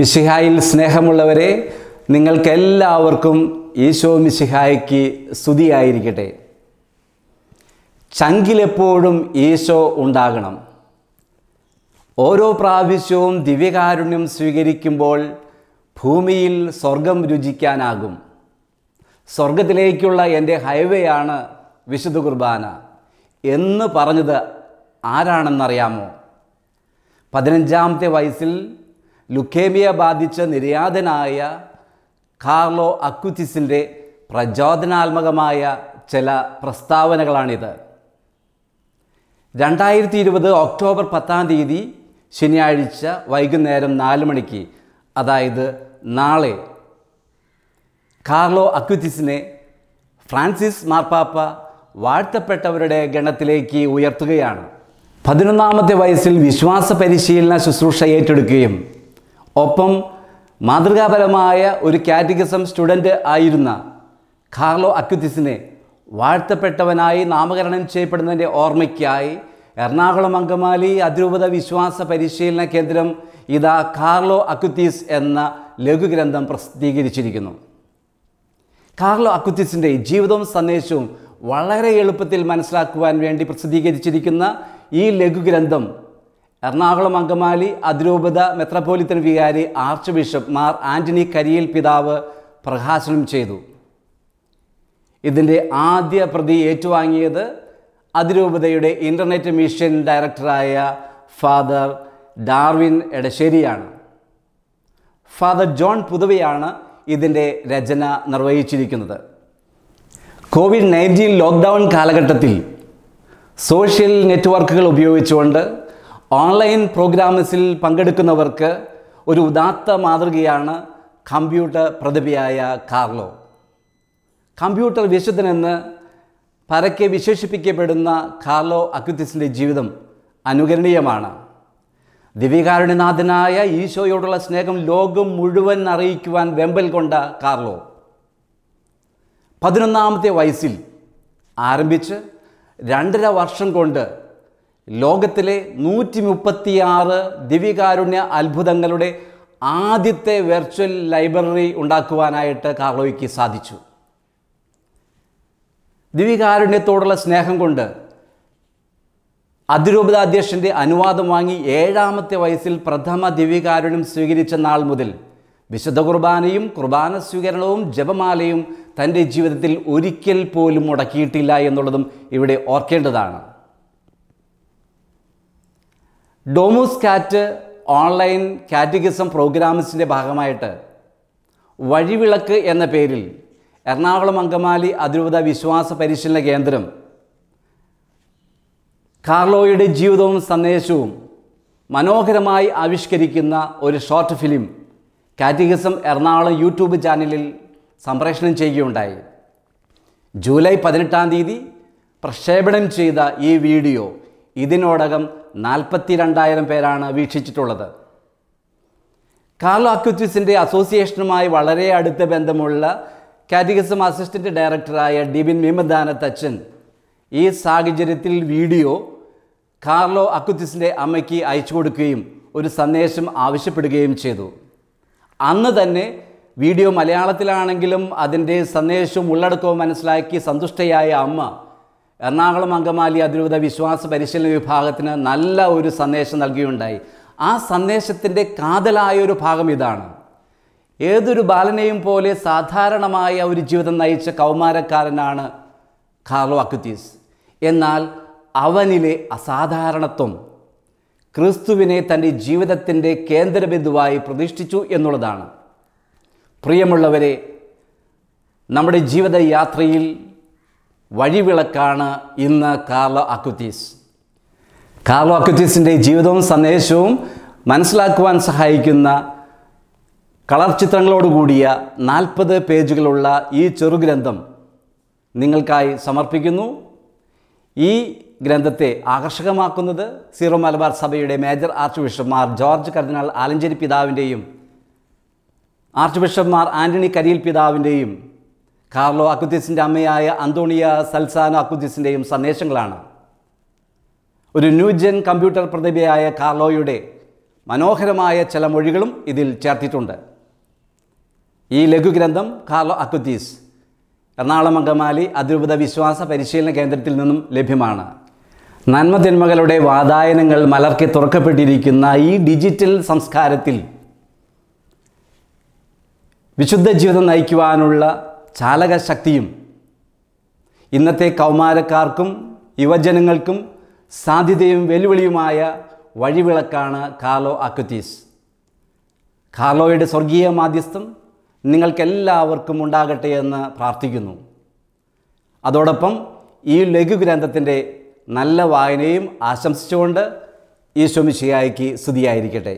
മിശിഹായിൽ സ്നേഹമുള്ളവരെ നിങ്ങൾക്കെല്ലാവർക്കും ഈശോ മിശിഹായ്ക്ക് സ്തുതിയായിരിക്കട്ടെ ചങ്കിലെപ്പോഴും ഈശോ ഉണ്ടാകണം ഓരോ പ്രാവശ്യവും ദിവ്യകാരുണ്യം സ്വീകരിക്കുമ്പോൾ ഭൂമിയിൽ സ്വർഗം രുചിക്കാനാകും സ്വർഗത്തിലേക്കുള്ള എൻ്റെ ഹൈവേ ആണ് വിശുദ്ധ കുർബാന എന്ന് പറഞ്ഞത് ആരാണെന്നറിയാമോ പതിനഞ്ചാമത്തെ വയസ്സിൽ ലുക്കേമിയ ബാധിച്ച നിര്യാതനായ കാർലോ അക്കുത്തിസിൻ്റെ പ്രചോദനാത്മകമായ ചില പ്രസ്താവനകളാണിത് രണ്ടായിരത്തി ഇരുപത് ഒക്ടോബർ പത്താം തീയതി ശനിയാഴ്ച വൈകുന്നേരം നാല് മണിക്ക് അതായത് നാളെ കാർലോ അക്യുത്തിസിനെ ഫ്രാൻസിസ് മാർപ്പാപ്പ വാഴ്ത്തപ്പെട്ടവരുടെ ഗണത്തിലേക്ക് ഉയർത്തുകയാണ് പതിനൊന്നാമത്തെ വയസ്സിൽ വിശ്വാസ പരിശീലന ശുശ്രൂഷ ഏറ്റെടുക്കുകയും ഒപ്പം മാതൃകാപരമായ ഒരു കാറ്റഗിസം സ്റ്റുഡൻ്റ് ആയിരുന്ന കാർലോ അക്യുതിസിനെ വാഴ്ത്തപ്പെട്ടവനായി നാമകരണം ചെയ്യപ്പെടുന്നതിൻ്റെ ഓർമ്മയ്ക്കായി എറണാകുളം അങ്കമാലി അതിരൂപത വിശ്വാസ പരിശീലന കേന്ദ്രം ഇതാ കാർലോ അക്യുത്തീസ് എന്ന ലഘുഗ്രന്ഥം പ്രസിദ്ധീകരിച്ചിരിക്കുന്നു കാർലോ അക്യുത്തീസിൻ്റെ ജീവിതവും സന്ദേശവും വളരെ എളുപ്പത്തിൽ മനസ്സിലാക്കുവാൻ വേണ്ടി പ്രസിദ്ധീകരിച്ചിരിക്കുന്ന ഈ ലഘുഗ്രന്ഥം എറണാകുളം അങ്കമാലി അതിരൂപത മെത്രപോലിത്തൻ വികാരി ആർച്ച് ബിഷപ്പ് മാർ ആന്റണി കരിയിൽ പിതാവ് പ്രകാശനം ചെയ്തു ഇതിൻ്റെ ആദ്യ പ്രതി ഏറ്റുവാങ്ങിയത് അതിരൂപതയുടെ ഇൻ്റർനെറ്റ് മിഷൻ ഡയറക്ടറായ ഫാദർ ഡാർവിൻ എടശ്ശേരിയാണ് ഫാദർ ജോൺ പുതുവയാണ് ഇതിൻ്റെ രചന നിർവഹിച്ചിരിക്കുന്നത് കോവിഡ് നയൻറ്റീൻ ലോക്ക്ഡൗൺ കാലഘട്ടത്തിൽ സോഷ്യൽ നെറ്റ്വർക്കുകൾ ഉപയോഗിച്ചുകൊണ്ട് ഓൺലൈൻ പ്രോഗ്രാംസിൽ പങ്കെടുക്കുന്നവർക്ക് ഒരു ഉദാത്ത മാതൃകയാണ് കമ്പ്യൂട്ടർ പ്രതിഭയായ കാർലോ കമ്പ്യൂട്ടർ വിശുദ്ധനെന്ന് പരക്കെ വിശേഷിപ്പിക്കപ്പെടുന്ന കാർലോ അക്യുത്തിസിൻ്റെ ജീവിതം അനുകരണീയമാണ് ദിവ്യകാരുണ്യനാഥനായ ഈശോയോടുള്ള സ്നേഹം ലോകം മുഴുവൻ അറിയിക്കുവാൻ വെമ്പൽ കൊണ്ട കാർലോ പതിനൊന്നാമത്തെ വയസ്സിൽ ആരംഭിച്ച് രണ്ടര വർഷം കൊണ്ട് ലോകത്തിലെ നൂറ്റി മുപ്പത്തിയാറ് ദിവ്യകാരുണ്യ അത്ഭുതങ്ങളുടെ ആദ്യത്തെ വെർച്വൽ ലൈബ്രറി ഉണ്ടാക്കുവാനായിട്ട് കാർലോയ്ക്ക് സാധിച്ചു ദിവ്യകാരുണ്യത്തോടുള്ള സ്നേഹം കൊണ്ട് അതിരൂപതാധ്യക്ഷൻ്റെ അനുവാദം വാങ്ങി ഏഴാമത്തെ വയസ്സിൽ പ്രഥമ ദിവ്യകാരുണ്യം സ്വീകരിച്ച നാൾ മുതൽ വിശുദ്ധ കുർബാനയും കുർബാന സ്വീകരണവും ജപമാലയും തൻ്റെ ജീവിതത്തിൽ ഒരിക്കൽ പോലും മുടക്കിയിട്ടില്ല എന്നുള്ളതും ഇവിടെ ഓർക്കേണ്ടതാണ് ഡോമോസ് കാറ്റ് ഓൺലൈൻ കാറ്റഗിസം പ്രോഗ്രാംസിൻ്റെ ഭാഗമായിട്ട് വഴിവിളക്ക് എന്ന പേരിൽ എറണാകുളം അങ്കമാലി അതിരൂപത വിശ്വാസ പരിശീലന കേന്ദ്രം കാർലോയുടെ ജീവിതവും സന്ദേശവും മനോഹരമായി ആവിഷ്കരിക്കുന്ന ഒരു short film catechism Ernakulam YouTube ചാനലിൽ സംപ്രേഷണം ചെയ്യുകയുണ്ടായി ജൂലൈ പതിനെട്ടാം തീയതി പ്രക്ഷേപണം ചെയ്ത ഈ വീഡിയോ ഇതിനോടകം നാൽപ്പത്തി രണ്ടായിരം പേരാണ് വീക്ഷിച്ചിട്ടുള്ളത് കാർലോ അക്യുറ്റിസിൻ്റെ അസോസിയേഷനുമായി വളരെ അടുത്ത ബന്ധമുള്ള കാറ്റഗസം അസിസ്റ്റൻ്റ് ഡയറക്ടറായ ഡിബിൻ മീമദാന തച്ചൻ ഈ സാഹചര്യത്തിൽ വീഡിയോ കാർലോ അക്കുത്തിസിൻ്റെ അമ്മയ്ക്ക് അയച്ചു കൊടുക്കുകയും ഒരു സന്ദേശം ആവശ്യപ്പെടുകയും ചെയ്തു അന്ന് തന്നെ വീഡിയോ മലയാളത്തിലാണെങ്കിലും അതിൻ്റെ സന്ദേശവും ഉള്ളടക്കവും മനസ്സിലാക്കി സന്തുഷ്ടയായ അമ്മ എറണാകുളം അങ്കമാലി അതിരൂപത വിശ്വാസ പരിശീലന വിഭാഗത്തിന് നല്ല ഒരു സന്ദേശം നൽകിയുണ്ടായി ആ സന്ദേശത്തിൻ്റെ കാതലായ ഒരു ഭാഗം ഇതാണ് ഏതൊരു ബാലനെയും പോലെ സാധാരണമായ ഒരു ജീവിതം നയിച്ച കൗമാരക്കാരനാണ് കാർലോ അക്യുത്തീസ് എന്നാൽ അവനിലെ അസാധാരണത്വം ക്രിസ്തുവിനെ തൻ്റെ ജീവിതത്തിൻ്റെ കേന്ദ്രബിന്ദുവായി പ്രതിഷ്ഠിച്ചു എന്നുള്ളതാണ് പ്രിയമുള്ളവരെ നമ്മുടെ ജീവിതയാത്രയിൽ വഴിവിളക്കാണ് ഇന്ന് കാർലോ അക്കുത്തീസ് കാർലോ അക്കുത്തീസിൻ്റെ ജീവിതവും സന്ദേശവും മനസ്സിലാക്കുവാൻ സഹായിക്കുന്ന കളർ ചിത്രങ്ങളോടുകൂടിയ നാൽപ്പത് പേജുകളുള്ള ഈ ചെറുഗ്രന്ഥം നിങ്ങൾക്കായി സമർപ്പിക്കുന്നു ഈ ഗ്രന്ഥത്തെ ആകർഷകമാക്കുന്നത് സീറോ മലബാർ സഭയുടെ മേജർ ആർച്ച് ബിഷപ്പ്മാർ ജോർജ് കർദിനാൾ ആലഞ്ചേരി പിതാവിൻ്റെയും ആർച്ച് ബിഷപ്പ്മാർ ആൻ്റണി കരിയിൽ പിതാവിൻ്റെയും കാർലോ അക്കുദ്യസിൻ്റെ അമ്മയായ അന്തോണിയ സൽസാന അക്കുദ്യസിൻ്റെയും സന്ദേശങ്ങളാണ് ഒരു ന്യൂജൻ കമ്പ്യൂട്ടർ പ്രതിഭയായ കാർലോയുടെ മനോഹരമായ ചില മൊഴികളും ഇതിൽ ചേർത്തിട്ടുണ്ട് ഈ ലഘുഗ്രന്ഥം കാർലോ അക്കുദ്യീസ് എറണാകുളം അങ്കമാലി അതിരൂപത വിശ്വാസ പരിശീലന കേന്ദ്രത്തിൽ നിന്നും ലഭ്യമാണ് നന്മതിന്മകളുടെ വാതായനങ്ങൾ മലർക്കി തുറക്കപ്പെട്ടിരിക്കുന്ന ഈ ഡിജിറ്റൽ സംസ്കാരത്തിൽ വിശുദ്ധ ജീവിതം നയിക്കുവാനുള്ള ചാലകശക്തിയും ഇന്നത്തെ കൗമാരക്കാർക്കും യുവജനങ്ങൾക്കും സാധ്യതയും വെല്ലുവിളിയുമായ വഴിവിളക്കാണ് കാർലോ അക്യുത്തീസ് കാർലോയുടെ സ്വർഗീയ മാധ്യസ്ഥം നിങ്ങൾക്കെല്ലാവർക്കും ഉണ്ടാകട്ടെ എന്ന് പ്രാർത്ഥിക്കുന്നു അതോടൊപ്പം ഈ ലഘുഗ്രന്ഥത്തിൻ്റെ നല്ല വായനയും ആശംസിച്ചുകൊണ്ട് ഈശോമിശിയായിക്ക് സ്തുതിയായിരിക്കട്ടെ